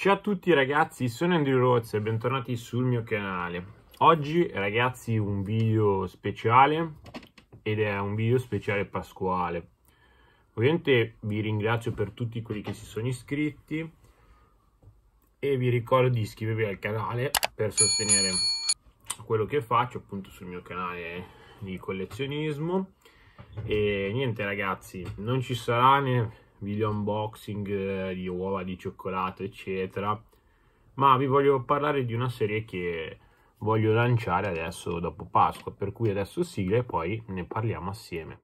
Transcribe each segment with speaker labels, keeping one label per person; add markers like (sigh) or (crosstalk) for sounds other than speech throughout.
Speaker 1: Ciao a tutti ragazzi, sono Andrew Roz e bentornati sul mio canale. Oggi ragazzi un video speciale ed è un video speciale pasquale. Ovviamente vi ringrazio per tutti quelli che si sono iscritti e vi ricordo di iscrivervi al canale per sostenere quello che faccio appunto sul mio canale di collezionismo. E niente ragazzi, non ci sarà... Ne video unboxing eh, di uova di cioccolato, eccetera. Ma vi voglio parlare di una serie che voglio lanciare adesso dopo Pasqua, per cui adesso sigla e poi ne parliamo assieme.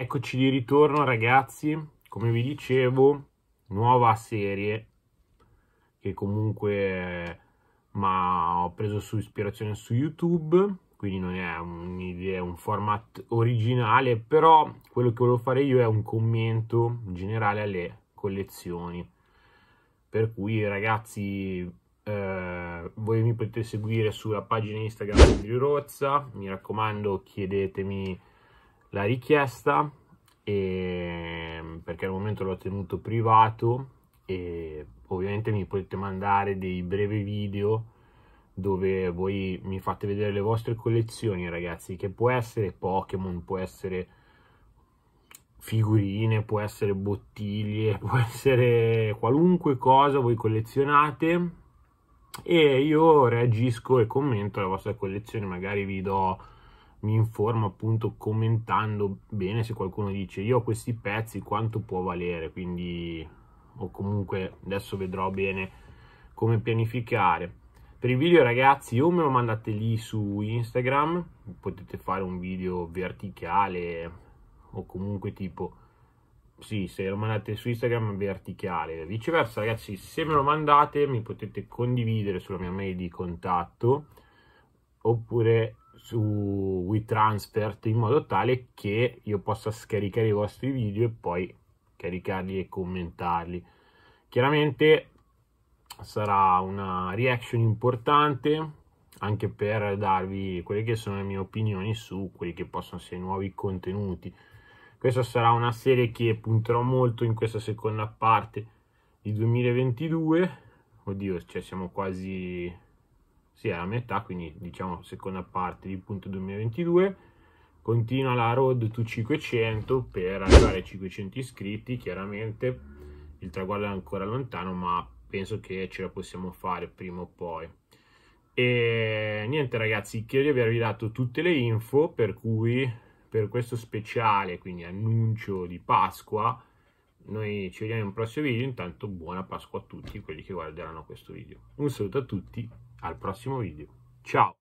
Speaker 1: Eccoci di ritorno ragazzi, come vi dicevo, nuova serie che comunque ma ho preso su ispirazione su YouTube, quindi non è un'idea, un format originale, però quello che volevo fare io è un commento generale alle collezioni. Per cui ragazzi, eh, voi mi potete seguire sulla pagina Instagram di Rozza, mi raccomando chiedetemi la richiesta, e, perché al momento l'ho tenuto privato e ovviamente mi potete mandare dei brevi video dove voi mi fate vedere le vostre collezioni ragazzi che può essere Pokémon, può essere figurine, può essere bottiglie, (laughs) può essere qualunque cosa voi collezionate e io reagisco e commento la vostra collezione, magari vi do mi informo appunto commentando bene se qualcuno dice io ho questi pezzi quanto può valere, quindi o comunque adesso vedrò bene come pianificare. Per il video ragazzi o me lo mandate lì su Instagram, potete fare un video verticale o comunque tipo, sì, se lo mandate su Instagram verticale. Viceversa ragazzi, se me lo mandate mi potete condividere sulla mia mail di contatto oppure su WeTransfer in modo tale che io possa scaricare i vostri video e poi caricarli e commentarli. Chiaramente sarà una reaction importante anche per darvi quelle che sono le mie opinioni su quelli che possono essere i nuovi contenuti. Questa sarà una serie che punterò molto in questa seconda parte di 2022. Oddio, cioè siamo quasi... Sì, è a metà, quindi diciamo seconda parte di punto 2022. Continua la road to 500 per arrivare ai 500 iscritti, chiaramente il traguardo è ancora lontano, ma penso che ce la possiamo fare prima o poi. E niente ragazzi, credo di avervi dato tutte le info per cui per questo speciale, quindi annuncio di Pasqua, noi ci vediamo in un prossimo video, intanto buona Pasqua a tutti quelli che guarderanno questo video. Un saluto a tutti, al prossimo video. Ciao!